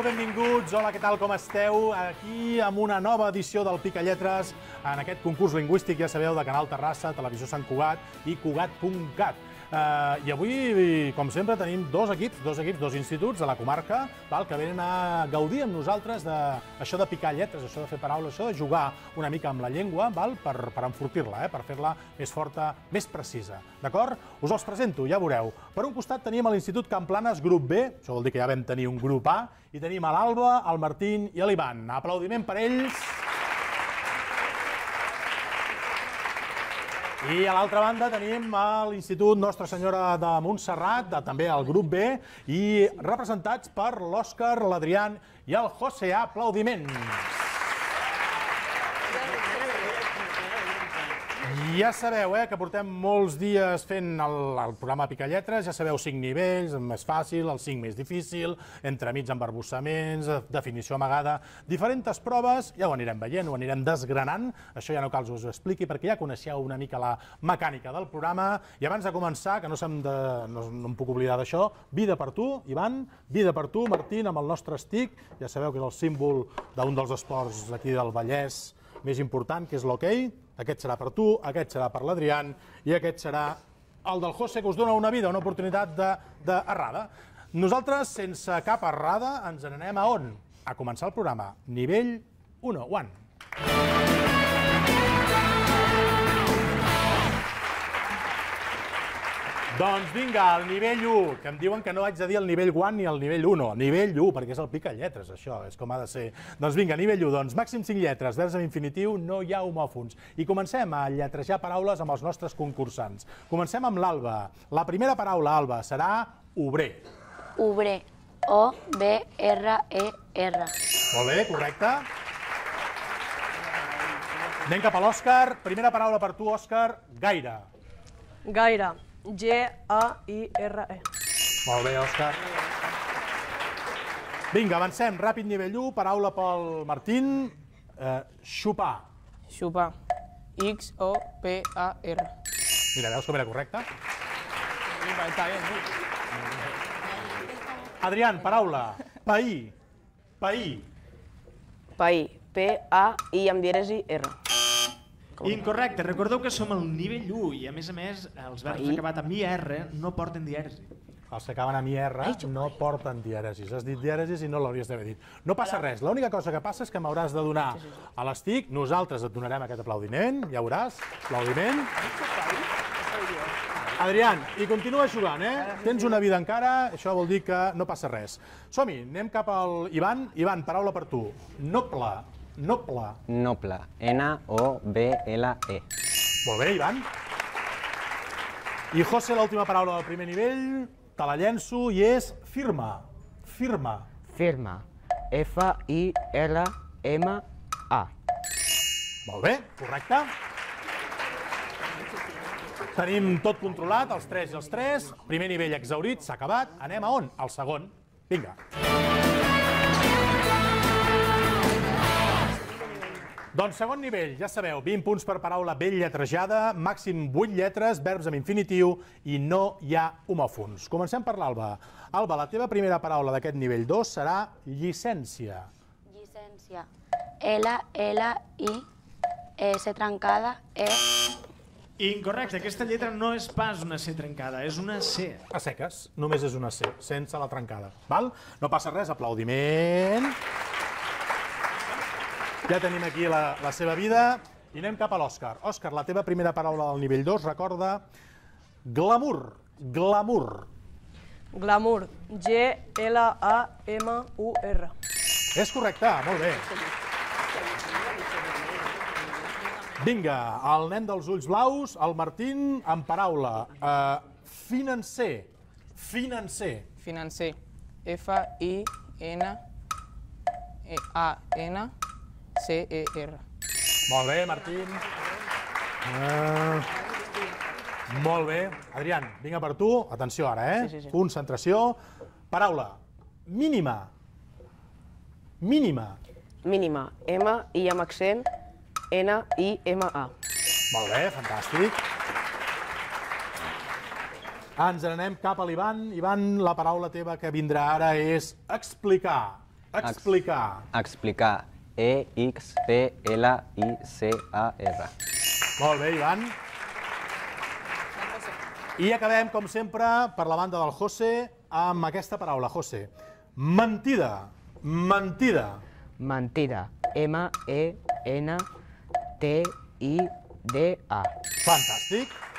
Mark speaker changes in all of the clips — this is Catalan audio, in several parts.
Speaker 1: molt benvinguts. Hola, què tal, com esteu? Aquí amb una nova edició del Pica Lletres, en aquest concurs lingüístic, ja sabeu, de Canal Terrassa, Televisió Sant Cugat i Cugat.cat. Eh, I avui, com sempre, tenim dos equips, dos equips, dos instituts de la comarca val, que venen a gaudir amb nosaltres de això de picar lletres, això de fer paraules, això de jugar una mica amb la llengua val, per, per enfortir-la, eh, per fer-la més forta, més precisa. D'acord? Us els presento, ja veureu. Per un costat tenim a l'Institut Camplanes, grup B, això vol dir que ja vam tenir un grup A, i tenim a l'Alba, el Martín i l'Ivan. Aplaudiment per ells. I a l'altra banda tenim l'Institut Nostra Senyora de Montserrat, de, també el grup B, i representats per l'Òscar, l'Adrián i el José. Aplaudiments! Ja sabeu eh, que portem molts dies fent el, el programa Pica Lletres, ja sabeu cinc nivells, el més fàcil, el cinc més difícil, entremig amb barbussaments, definició amagada, diferents proves, ja ho anirem veient, ho anirem desgranant, això ja no cal que us ho expliqui perquè ja coneixeu una mica la mecànica del programa, i abans de començar, que no, de, no, no em puc oblidar d'això, vida per tu, Ivan, vida per tu, Martín, amb el nostre estic, ja sabeu que és el símbol d'un dels esports aquí del Vallès, més important, que és l'hoquei. Aquest serà per tu, aquest serà per l'Adrián i aquest serà el del José, que us dona una vida, una oportunitat d'errada. De, Nosaltres, sense cap errada, ens n'anem a on? A començar el programa. Nivell 1. One. Doncs vinga, el nivell 1, que em diuen que no haig de dir el nivell 1 ni el nivell 1, el nivell 1, perquè és el pic a lletres, això, és com ha de ser. Doncs vinga, nivell 1, doncs màxim 5 lletres, vers a infinitiu, no hi ha homòfons. I comencem a lletrejar paraules amb els nostres concursants. Comencem amb l'Alba. La primera paraula, Alba, serà obrer.
Speaker 2: Obrer. O-B-R-E-R. -E Molt
Speaker 1: bé, correcte. Anem cap a l'Òscar. Primera paraula per tu, Òscar, gaire.
Speaker 2: Gaire. G-A-I-R-E.
Speaker 1: Molt bé, Òscar. Vinga, avancem. Ràpid nivell 1, paraula pel Martín. Eh, xupar. Xupar. X-O-P-A-R. Mira, veus com era correcte? Està bé, Adrián, paraula. Paí. Paí.
Speaker 2: Paí. P-A-I amb dièresi R.
Speaker 3: Incorrecte, recordeu que som al nivell 1 i a més a més els verbs Ai. acabat amb IR no porten dièresi. Els que acaben amb
Speaker 1: IR no porten dièresis. Has dit dièresis i no l'hauries d'haver dit. No passa res, l'única cosa que passa és que m'hauràs de donar a l'estic, nosaltres et donarem aquest aplaudiment, ja veuràs, aplaudiment. Adrián, i continua jugant, eh? Tens una vida encara, això vol dir que no passa res. Som-hi, anem cap al Ivan. Ivan, paraula per tu. Noble. Noble.
Speaker 3: Noble. N-O-B-L-E. Molt bé, Ivan.
Speaker 1: I José, l'última paraula del primer nivell, te la llenço i és firma. Firma. Firma. F-I-R-M-A. Molt bé, correcte. Tenim tot controlat, els 3 i els 3. Primer nivell exhaurit, s'ha acabat. Anem a on? Al segon. Vinga. Vinga. Doncs segon nivell, ja sabeu, 20 punts per paraula ben lletrejada, màxim 8 lletres, verbs amb infinitiu i no hi ha homòfons. Comencem per l'Alba. Alba, la teva primera paraula d'aquest nivell 2 serà llicència.
Speaker 2: Llicència. L, L, I, S trencada, E...
Speaker 3: Incorrecte, aquesta lletra no és pas una C trencada, és una C. A seques, només és una C,
Speaker 1: sense la trencada. Val? No passa res, aplaudiment. Aplaudiment. Ja tenim aquí la, la seva vida i anem cap a l'Òscar. Òscar, la teva primera paraula del nivell 2, recorda, glamour, glamour. Glamour,
Speaker 2: G-L-A-M-U-R.
Speaker 1: És correcte, molt bé. Vinga, el nen dels ulls blaus, el Martín, en paraula. Uh, financer, financer. Financer, F-I-N-A-N, c -E
Speaker 2: C-E-R.
Speaker 1: Molt bé, Martín. Ah. molt bé. Adrián, vinga per tu. Atenció ara, eh? Concentració. Paraula. Mínima. Mínima. Mínima. M, I amb accent, N, I, M, A. Molt bé, fantàstic. Ens n'anem cap a l'Ivan. Ivan, la paraula teva que vindrà ara és explicar. Explicar.
Speaker 3: explicar e x p l i c a r
Speaker 1: Molt bé, Ivan. I acabem, com sempre, per la banda del José, amb aquesta paraula, José. Mentida. Mentida. Mentida. M-E-N-T-I-D-A.
Speaker 2: Fantàstic.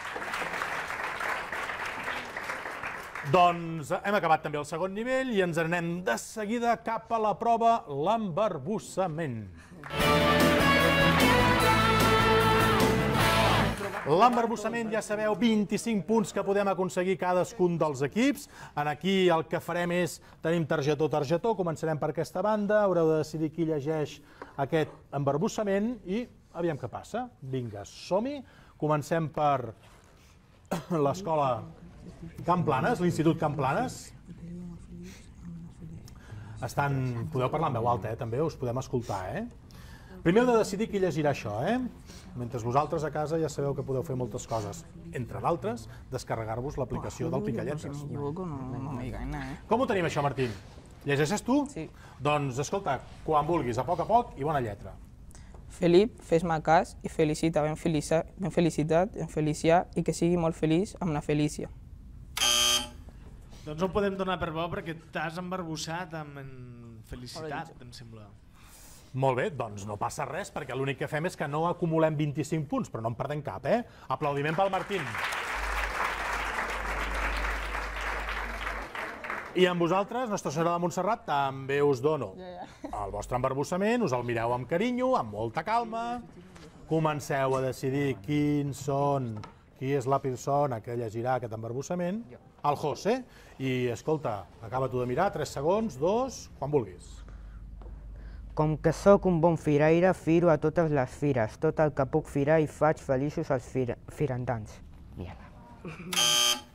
Speaker 1: Doncs eh, hem acabat també el segon nivell i ens anem de seguida cap a la prova l'embarbussament. L'embarbussament, ja sabeu, 25 punts que podem aconseguir cadascun dels equips. En aquí el que farem és, tenim targetó, targetó, començarem per aquesta banda, haureu de decidir qui llegeix aquest embarbussament i aviam què passa. Vinga, som-hi. Comencem per l'escola Camp Planes, l'Institut Camp Planes. Estan, podeu parlar en veu alta, eh, també, us podem escoltar. Eh? Primer heu de decidir qui llegirà això, eh? mentre vosaltres a casa ja sabeu que podeu fer moltes coses. Entre d'altres, descarregar-vos l'aplicació del Picalletes. Com ho tenim això, Martín? Llegeixes tu? Sí. Doncs escolta, quan vulguis, a poc a poc i bona lletra.
Speaker 2: Felip, fes-me cas i felicita ben, felicitat, ben felicitat, en Felicià, i que sigui molt feliç amb la Felícia.
Speaker 3: Doncs ho podem donar per bo perquè t'has embarbussat amb en felicitat, em sembla.
Speaker 1: Molt bé, doncs no passa res, perquè l'únic que fem és que no acumulem 25 punts, però no en perdem cap, eh? Aplaudiment pel Martín. I amb vosaltres, Nostra Senyora de Montserrat, també us dono el vostre embarbussament, us el mireu amb carinyo, amb molta calma, comenceu a decidir quins són, qui és la persona que llegirà aquest embarbussament, al José. Eh? I escolta, acaba tu de mirar, 3 segons, 2, quan vulguis. Com que sóc un bon
Speaker 2: firaire, firo a totes les fires. Tot el que puc firar i faig feliços els fira firandans.
Speaker 1: Mierda.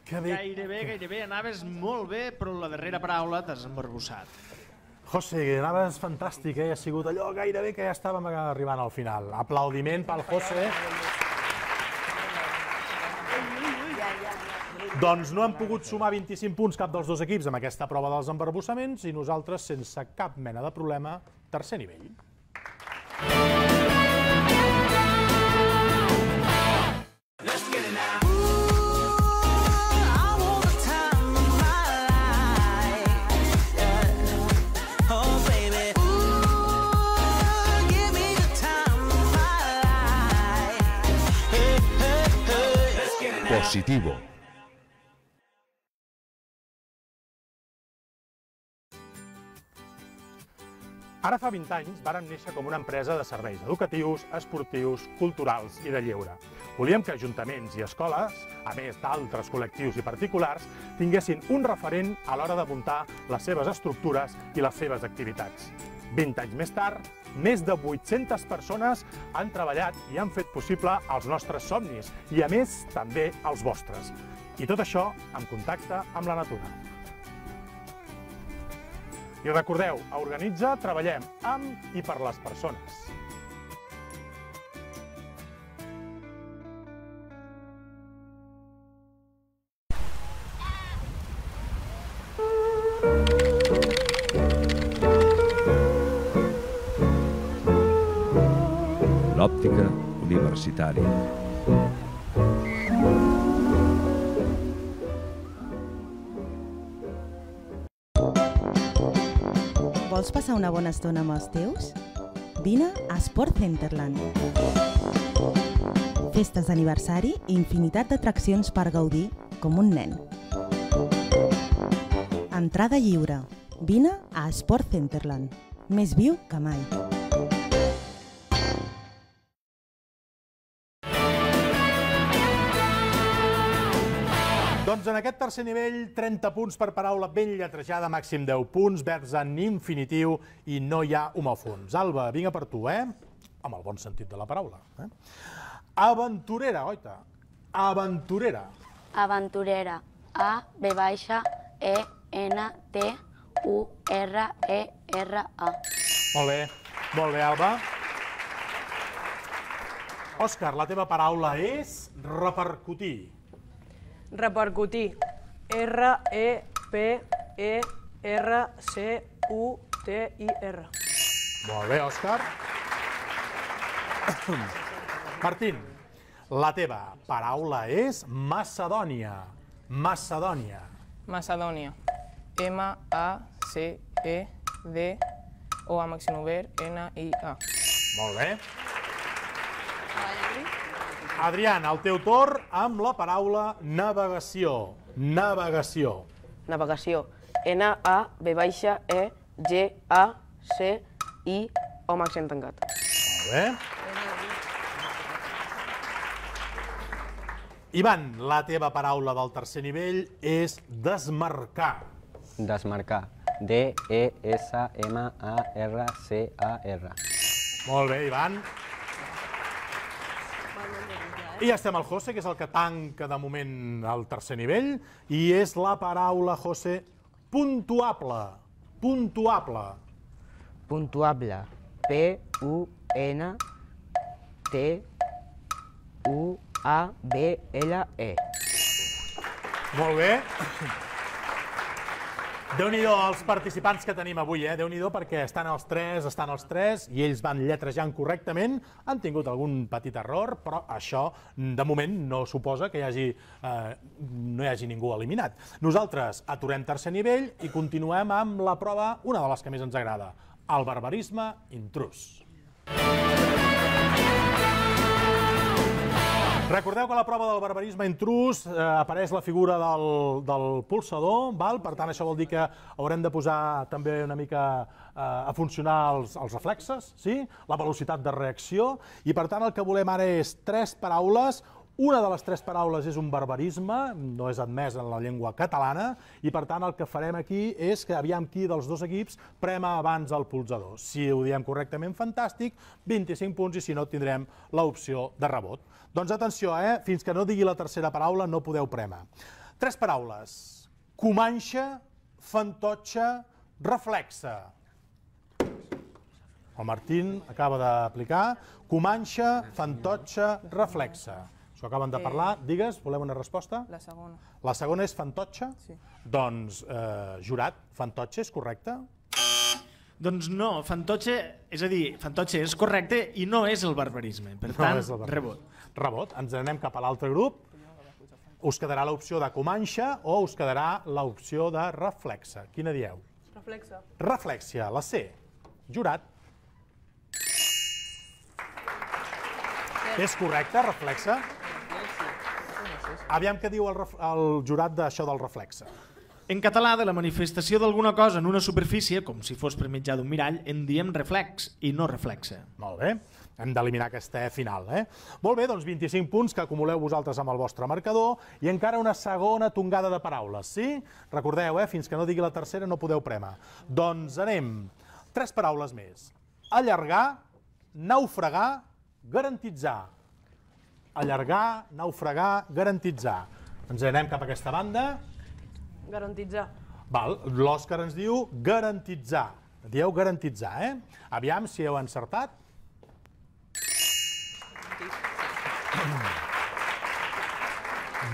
Speaker 3: Que bé. Gairebé, gairebé, anaves molt bé, però la darrera paraula t'has embarbussat.
Speaker 1: José, anaves fantàstic, eh? Ha sigut allò gairebé que ja estàvem arribant al final. Aplaudiment pel José. Gràcies. Doncs no han pogut sumar 25 punts cap dels dos equips amb aquesta prova dels embarbussaments i nosaltres, sense cap mena de problema, tercer nivell.
Speaker 3: Positivo.
Speaker 1: Ara fa 20 anys vàrem néixer com una empresa de serveis educatius, esportius, culturals i de lleure. Volíem que ajuntaments i escoles, a més d'altres col·lectius i particulars, tinguessin un referent a l'hora de muntar les seves estructures i les seves activitats. 20 anys més tard, més de 800 persones han treballat i han fet possible els nostres somnis i, a més, també els vostres. I tot això en contacte amb la natura. I recordeu, a Organitza treballem amb i per les persones.
Speaker 3: L'òptica universitària.
Speaker 2: passar una bona estona amb els teus? Vine a Sport Centerland. Festes d'aniversari i infinitat d'atraccions per gaudir com un nen. Entrada lliure. Vine a Sport Centerland. Més viu que mai.
Speaker 1: Doncs en aquest tercer nivell, 30 punts per paraula ben lletrejada, màxim 10 punts, verds en infinitiu i no hi ha homòfons. Alba, vinga per tu, eh? Amb el bon sentit de la paraula. Eh? Aventurera, oita. Aventurera.
Speaker 2: Aventurera. A, B baixa, E, N, T, U, R, E, R, A.
Speaker 1: Molt bé, molt bé, Alba. Òscar, la teva paraula és repercutir. Repercutir. R-E-P-E-R-C-U-T-I-R. E e Molt bé, Òscar. Martín, la teva paraula és Macedònia. Macedònia.
Speaker 2: Macedònia. M-A-C-E-D-O A, e accent obert, N-I-A.
Speaker 1: Molt bé. bé. Adrián, el teu torn amb la paraula navegació. Navegació. Navegació.
Speaker 2: N-A-V-E-G-A-C-I o accent tancat.
Speaker 1: Molt bé. Ivan, la teva paraula del tercer nivell és desmarcar.
Speaker 3: Desmarcar. D-E-S-M-A-R-C-A-R.
Speaker 1: Molt bé, Ivan. I ja estem al José, que és el que tanca de moment el tercer nivell, i és la paraula, José, puntuable. Puntuable. Puntuable.
Speaker 2: P-U-N-T-U-A-B-L-E.
Speaker 1: Molt bé déu nhi els participants que tenim avui, eh? déu nhi perquè estan els tres, estan els tres, i ells van lletrejant correctament, han tingut algun petit error, però això, de moment, no suposa que hi hagi, eh, no hi hagi ningú eliminat. Nosaltres aturem tercer nivell i continuem amb la prova, una de les que més ens agrada, el barbarisme intrus. Música Recordeu que a la prova del barbarisme intrus eh, apareix la figura del, del pulsador, val? per tant això vol dir que haurem de posar també una mica eh, a funcionar els, els reflexes, sí? la velocitat de reacció, i per tant el que volem ara és tres paraules una de les tres paraules és un barbarisme, no és admès en la llengua catalana, i per tant el que farem aquí és que aviam qui dels dos equips prema abans el polsador. Si ho diem correctament, fantàstic, 25 punts, i si no, tindrem l'opció de rebot. Doncs atenció, eh? fins que no digui la tercera paraula no podeu prema. Tres paraules. Comanxa, fantotxa, reflexa. El Martín acaba d'aplicar. Comanxa, fantotxa, reflexa. S'ho acaben de parlar. Digues, volem una resposta? La segona. La segona és Fantotxa? Sí. Doncs, eh, jurat,
Speaker 3: Fantotxa és correcte? Doncs no, Fantotxe, és a dir, Fantotxe és correcte i no és el barbarisme. Per tant, rebot. Rebot. Ens anem cap a l'altre grup.
Speaker 1: Us quedarà l'opció de comanxa o us quedarà l'opció de reflexa. Quina dieu? Reflexa. Reflexia, la C. Jurat. És correcte, reflexa. Aviam què diu el, el jurat d'això del reflexe.
Speaker 3: En català, de la manifestació d'alguna cosa en una superfície, com si fos per mitjà d'un mirall, en diem reflex i no reflexe. Molt bé, hem d'eliminar aquesta eh, final. Eh? Molt bé, doncs 25 punts que acumuleu vosaltres amb el
Speaker 1: vostre marcador i encara una segona tongada de paraules, sí? Recordeu, eh? fins que no digui la tercera no podeu premar. Doncs anem. Tres paraules més. Allargar, naufragar, garantitzar allargar, naufragar, garantitzar. Ens anem cap a aquesta banda. Garantitzar. Val, l'Òscar ens diu garantitzar. Dieu garantitzar, eh? Aviam si heu encertat.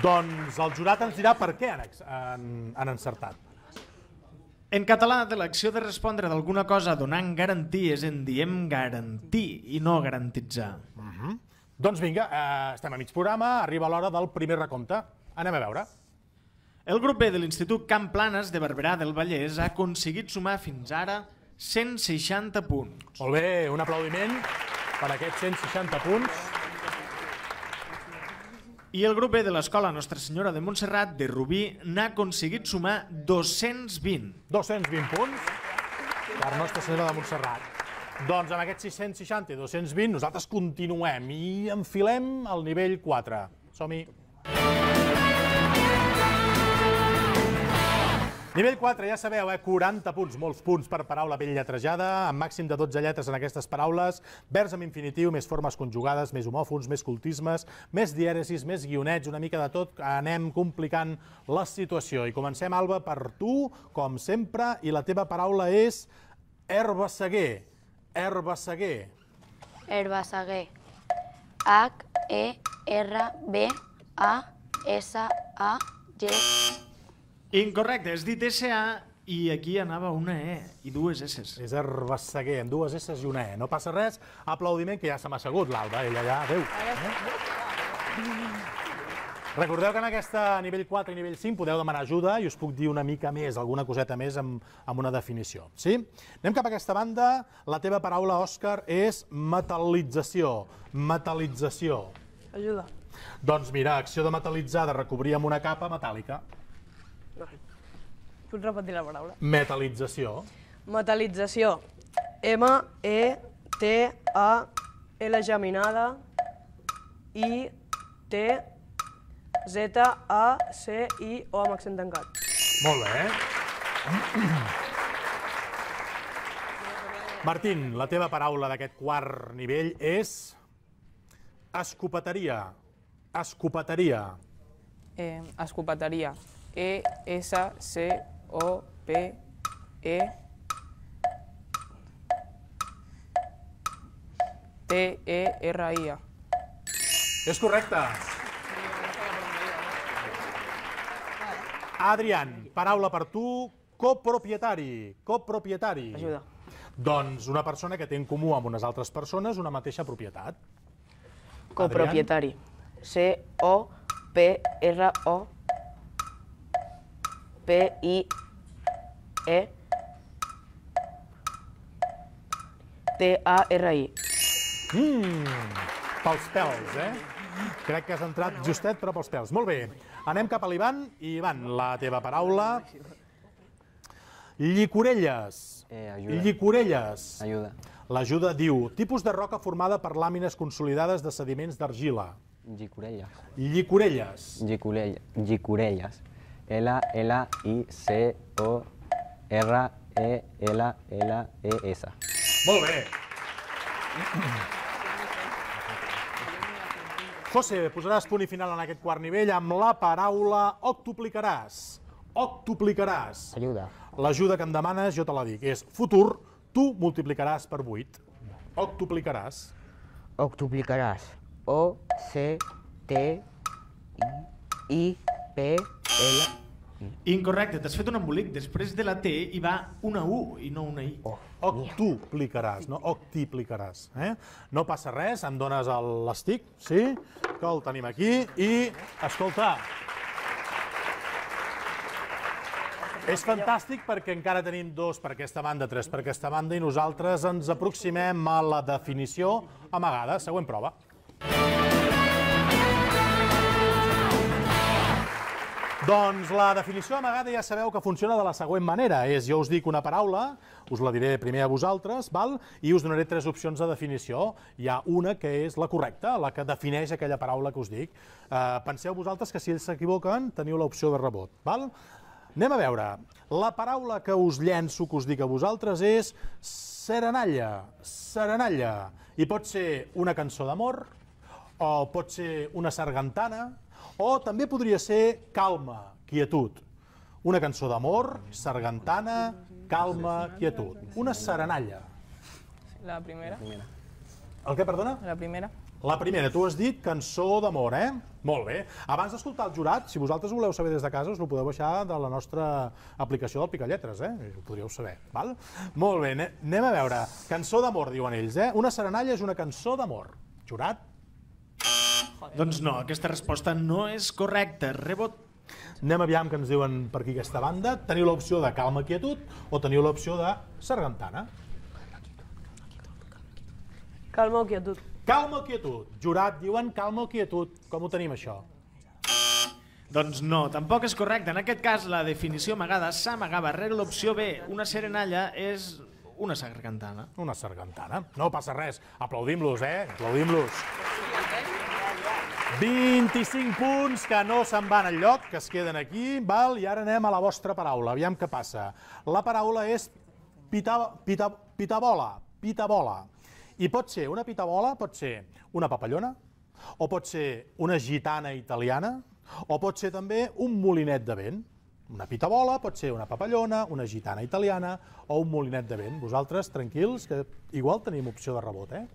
Speaker 3: doncs el jurat ens dirà per què han, encertat. En català, de l'acció de respondre d'alguna cosa donant garanties en diem garantir i no garantitzar. Uh mhm. -huh. Doncs vinga, eh, estem a mig programa, arriba l'hora del primer recompte. Anem a veure. El grup B de l'Institut Camp Planes de Barberà del Vallès ha aconseguit sumar fins ara 160 punts. Molt bé, un aplaudiment per aquests 160 punts. I el grup B de l'Escola Nostra Senyora de Montserrat de Rubí n'ha aconseguit sumar 220. 220 punts per Nostra Senyora de Montserrat. Doncs amb aquests 660
Speaker 1: i 220 nosaltres continuem i enfilem al nivell 4. Som-hi. Nivell 4, ja sabeu, eh? 40 punts, molts punts per paraula ben lletrejada, amb màxim de 12 lletres en aquestes paraules, vers amb infinitiu, més formes conjugades, més homòfons, més cultismes, més dièresis, més guionets, una mica de tot, anem complicant la situació. I comencem, Alba, per tu, com sempre, i la teva paraula és herba seguer. Herbaseguer.
Speaker 2: Herbaseguer. H-E-R-B-A-S-A-G.
Speaker 3: Incorrecte, has dit S-A i aquí anava una E i dues S. És Herbasseguer, amb dues S i una E. No passa res,
Speaker 1: aplaudiment, que ja se m'ha assegut l'Alba, ella ja, adéu.
Speaker 2: Adeu. Eh?
Speaker 1: Recordeu que en aquesta nivell 4 i nivell 5 podeu demanar ajuda i us puc dir una mica més, alguna coseta més amb, amb una definició. Sí? Anem cap a aquesta banda. La teva paraula, Òscar, és metalització. Metalització. Ajuda. Doncs mira, acció de metalitzar, de recobrir amb una capa metàl·lica.
Speaker 2: No. Pots repetir la paraula?
Speaker 1: Metalització.
Speaker 2: Metalització. M-E-T-A-L geminada i T Z, A, C, I, O amb accent tancat.
Speaker 1: Molt bé. Martín, la teva paraula d'aquest quart nivell és... Escopeteria. Escopeteria.
Speaker 2: Eh, escopeteria. E, S, C, O, P, E,
Speaker 1: T, E, R, I, A. És correcte. Adrián, paraula per tu, copropietari, copropietari. Ajuda. Doncs una persona que té en comú amb unes altres persones una mateixa propietat. Copropietari.
Speaker 2: C-O-P-R-O-P-I-E
Speaker 1: T-A-R-I. Mm, pels pèls, eh? Crec que has entrat justet, però pels pèls. Molt bé. Anem cap a l'Ivan. Ivan, la teva paraula. Llicorelles. Eh, ajuda. Llicorelles. Ajuda. L'ajuda diu, tipus de roca formada per làmines consolidades de sediments d'argila.
Speaker 3: Llicorelles. Llicorelles. Llicorelles. Llicorelles. L-L-I-C-O-R-E-L-L-E-S. E,
Speaker 1: Molt bé. José, posaràs punt i final en aquest quart nivell amb la paraula octuplicaràs. Octuplicaràs. Ajuda. L'ajuda que em demanes, jo te la dic, és futur, tu multiplicaràs per 8. Octuplicaràs.
Speaker 3: Octuplicaràs. O, C, T, I, I P, L, Mm. Incorrecte, t'has fet un embolic. Després de la T hi va una U i no una I. Oh. Octuplicaràs, oh. no octiplicaràs. Eh?
Speaker 1: No passa res, em dones l'estic, sí, que el tenim aquí, i, escolta, és fantàstic perquè encara tenim dos per aquesta banda, tres per aquesta banda, i nosaltres ens aproximem a la definició amagada. Següent prova. Doncs la definició amagada ja sabeu que funciona de la següent manera. És, jo us dic una paraula, us la diré primer a vosaltres, val? i us donaré tres opcions de definició. Hi ha una que és la correcta, la que defineix aquella paraula que us dic. Eh, penseu vosaltres que si ells s'equivoquen teniu l'opció de rebot. Val? Anem a veure. La paraula que us llenço, que us dic a vosaltres, és serenalla, serenalla. I pot ser una cançó d'amor, o pot ser una sargantana, o també podria ser calma, quietud. Una cançó d'amor, sargantana, calma, quietud. Una serenalla.
Speaker 2: La primera. El
Speaker 1: que, perdona? La primera. La primera, tu has dit cançó d'amor, eh? Molt bé. Abans d'escoltar el jurat, si vosaltres voleu saber des de casa, us ho podeu baixar de la nostra aplicació del Picalletres, eh? Ho podríeu saber, val? Molt bé, anem a veure. Cançó d'amor, diuen ells, eh? Una serenalla és una cançó d'amor. Jurat, doncs no, aquesta resposta no és correcta. Rebot Anem aviam que ens diuen per aquí aquesta banda. Teniu l'opció de calma, quietud o teniu l'opció de sargantana. Calma o quietud. Calma o quietud. Jurat, diuen calma o quietud. Com ho tenim, això?
Speaker 3: Doncs no, tampoc és correcte. En aquest cas, la definició amagada s'amagava rere l'opció B. Una serenalla és una sargantana. Una sargantana. No passa res. Aplaudim-los, eh? Aplaudim-los. Aplaudim-los.
Speaker 1: 25 punts que no se'n van al lloc, que es queden aquí, val? i ara anem a la vostra paraula, aviam què passa. La paraula és pita, pita, pitabola, pitabola. I pot ser una pitabola, pot ser una papallona, o pot ser una gitana italiana, o pot ser també un molinet de vent. Una pitabola pot ser una papallona, una gitana italiana o un molinet de vent. Vosaltres, tranquils, que igual tenim opció de rebot, eh?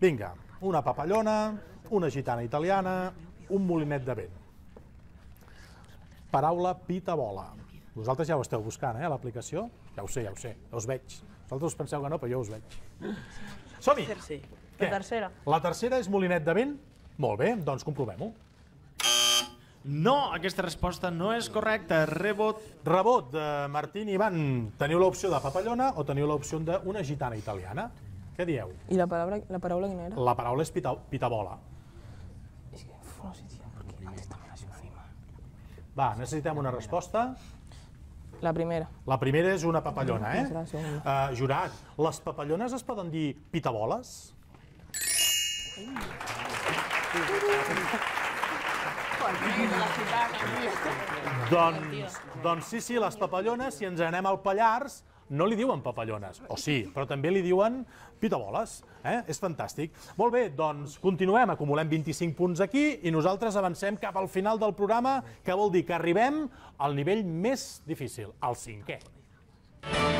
Speaker 1: Vinga una papallona, una gitana italiana, un molinet de vent. Paraula pita bola. Vosaltres ja ho esteu buscant, eh, a l'aplicació? Ja ho sé, ja ho sé, ja us veig. Vosaltres penseu que no, però jo us veig.
Speaker 2: Som-hi! Sí. La tercera.
Speaker 1: La tercera és molinet de vent? Molt bé, doncs comprovem-ho. No, aquesta resposta no és correcta. Rebot. Rebot de Martín Ivan. Teniu l'opció de papallona o teniu l'opció d'una gitana italiana? Què dieu?
Speaker 2: I la paraula, la paraula quina era?
Speaker 1: La paraula és pita, pitabola.
Speaker 2: És que, no
Speaker 1: sé, tio, perquè antes també era sinònima. Va, necessitem una resposta. La primera. La primera és una papallona, eh? uh, jurat, les papallones es poden dir pitaboles? Doncs, doncs sí, sí, les papallones, si ens anem al Pallars, no li diuen papallones, o sí, però també li diuen pitaboles. Eh? És fantàstic. Molt bé, doncs continuem, acumulem 25 punts aquí i nosaltres avancem cap al final del programa, que vol dir que arribem al nivell més difícil, al cinquè. Música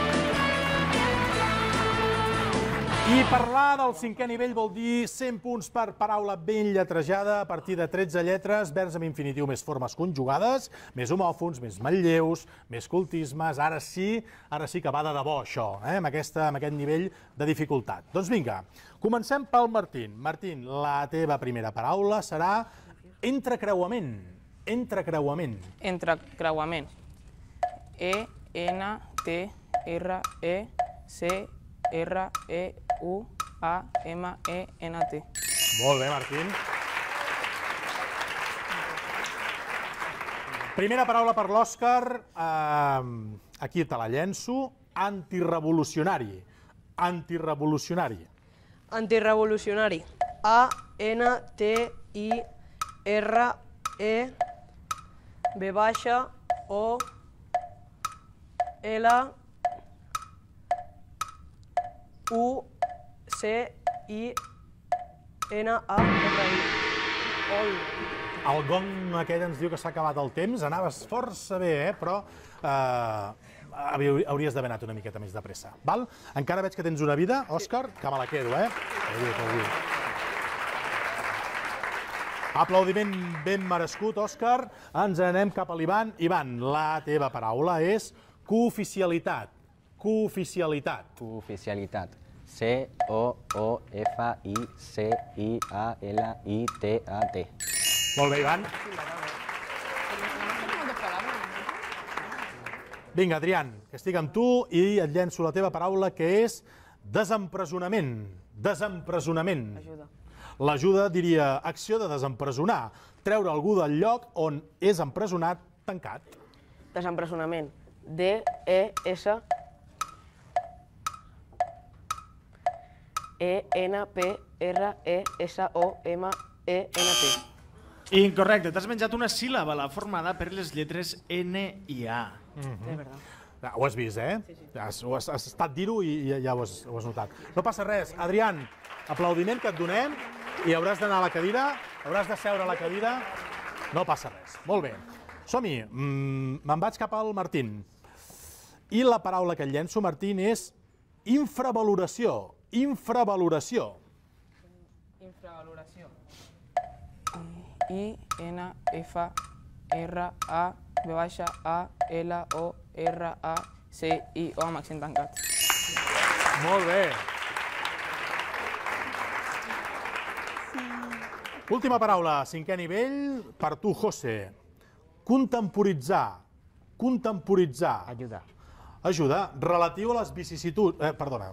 Speaker 1: I parlar del cinquè nivell vol dir 100 punts per paraula ben lletrejada a partir de 13 lletres, vers amb infinitiu més formes conjugades, més homòfons, més matlleus, més cultismes. Ara sí, ara sí que va de debò això, eh? amb, aquesta, amb aquest nivell de dificultat. Doncs vinga, comencem pel Martín. Martín, la teva primera paraula serà entrecreuament. Entrecreuament.
Speaker 2: Entrecreuament. E-N-T-R-E-C-R-E-U-A-M-E-N.
Speaker 1: U-A-M-E-N-T. Molt bé, Martín. Primera paraula per l'Òscar. Ehm, aquí te la llenço. Antirevolucionari. Antirevolucionari.
Speaker 2: Antirevolucionari. A-N-T-I-R-E B baixa O L U C-I-N-A-R-I. Ol.
Speaker 1: El gong aquest ens diu que s'ha acabat el temps. Anaves força bé, eh? però eh, hauries d'haver anat una miqueta més de pressa. Val? Encara veig que tens una vida, Òscar, que me la quedo. Eh? Adéu, adéu. Aplaudiment ben merescut, Òscar. Ens anem cap a l'Ivan. Ivan, la teva paraula és cooficialitat. Cooficialitat. Cooficialitat.
Speaker 3: C-O-O-F-I-C-I-A-L-I-T-A-T. Molt bé, Ivan. Eh?
Speaker 1: Vinga, Adrián, que estic amb tu i et llenço la teva paraula, que és desempresonament. Desempresonament. Ajuda. L'ajuda, diria, acció de desempresonar, treure algú del lloc on és empresonat tancat.
Speaker 2: Desempresonament. D-E-S-E E-N-P-R-E-S-O-M-E-N-T.
Speaker 3: Incorrecte, t'has menjat una síl·laba formada per les lletres N i A. Mm -hmm. De veritat. Ja, ah, ho has vist, eh? Sí, sí. Has, ho has, has estat dir-ho i ja, ja ho, has, ho has notat. No passa res.
Speaker 1: Adrián, aplaudiment que et donem i hauràs d'anar a la cadira, hauràs de seure a la cadira. No passa res. Molt bé. Som-hi. Mm, me'n vaig cap al Martín. I la paraula que et llenço, Martín, és infravaloració. Infravaloració. Infravaloració. I,
Speaker 2: N, F, R, A, v A, L, O,
Speaker 1: R, A, C, I, O amb accent tancat. Molt bé. Última paraula, cinquè nivell, per tu, José. Contemporitzar. Contemporitzar. Ajudar. Ajudar, relatiu a les vicissituds... Eh, perdona,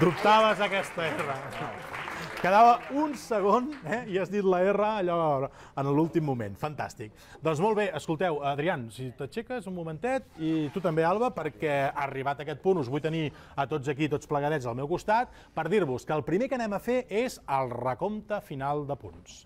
Speaker 1: Dubtaves aquesta R. Quedava un segon eh, i has dit la R allò en l'últim moment. Fantàstic. Doncs molt bé, escolteu, Adrián, si t'aixeques un momentet, i tu també, Alba, perquè ha arribat a aquest punt, us vull tenir a tots aquí, tots plegadets al meu costat, per dir-vos que el primer que anem a fer és el recompte final de punts.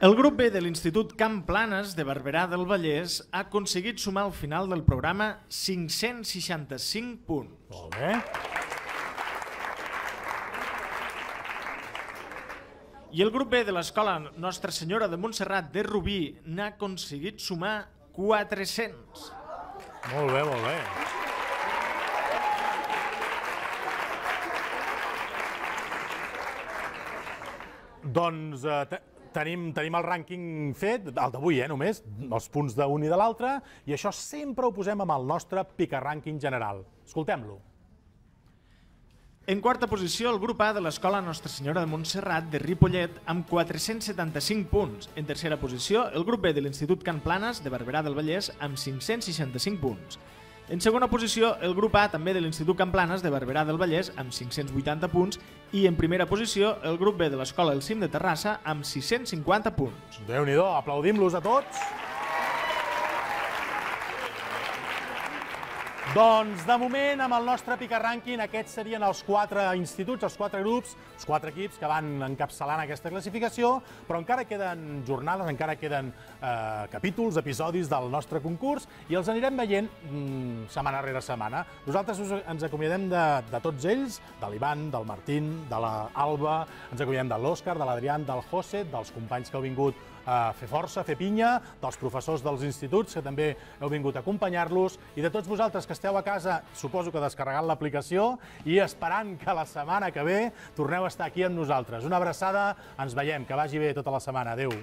Speaker 3: El grup B de l'Institut Camp Planes de Barberà del Vallès ha aconseguit sumar al final del programa 565 punts. Molt bé. I el grup B de l'Escola Nostra Senyora de Montserrat de Rubí n'ha aconseguit sumar 400.
Speaker 1: Molt bé, molt bé. Doncs eh, Tenim, tenim el rànquing fet, el d'avui, eh, només, els punts d'un i de l'altre, i això sempre ho posem amb
Speaker 3: el nostre picarrànquing general. Escoltem-lo. En quarta posició, el grup A de l'Escola Nostra Senyora de Montserrat de Ripollet amb 475 punts. En tercera posició, el grup B de l'Institut Can Planes de Barberà del Vallès amb 565 punts. En segona posició, el grup A també de l'Institut Can Planes de Barberà del Vallès amb 580 punts i en primera posició el grup B de l'escola El Cim de Terrassa amb 650 punts. Déu-n'hi-do, aplaudim-los a tots.
Speaker 1: Doncs, de moment, amb el nostre picarrànquing, aquests serien els quatre instituts, els quatre grups, els quatre equips que van encapçalant aquesta classificació, però encara queden jornades, encara queden eh, capítols, episodis del nostre concurs, i els anirem veient mm, setmana rere setmana. Nosaltres ens acomiadem de, de tots ells, de l'Ivan, del Martín, de l'Alba, ens acomiadem de l'Òscar, de l'Adrián, del José, dels companys que heu vingut a fer força, a fer pinya, dels professors dels instituts, que també heu vingut a acompanyar-los, i de tots vosaltres que esteu a casa, suposo que descarregant l'aplicació i esperant que la setmana que ve torneu a estar aquí amb nosaltres. Una abraçada, ens veiem, que vagi bé tota la setmana. Adéu.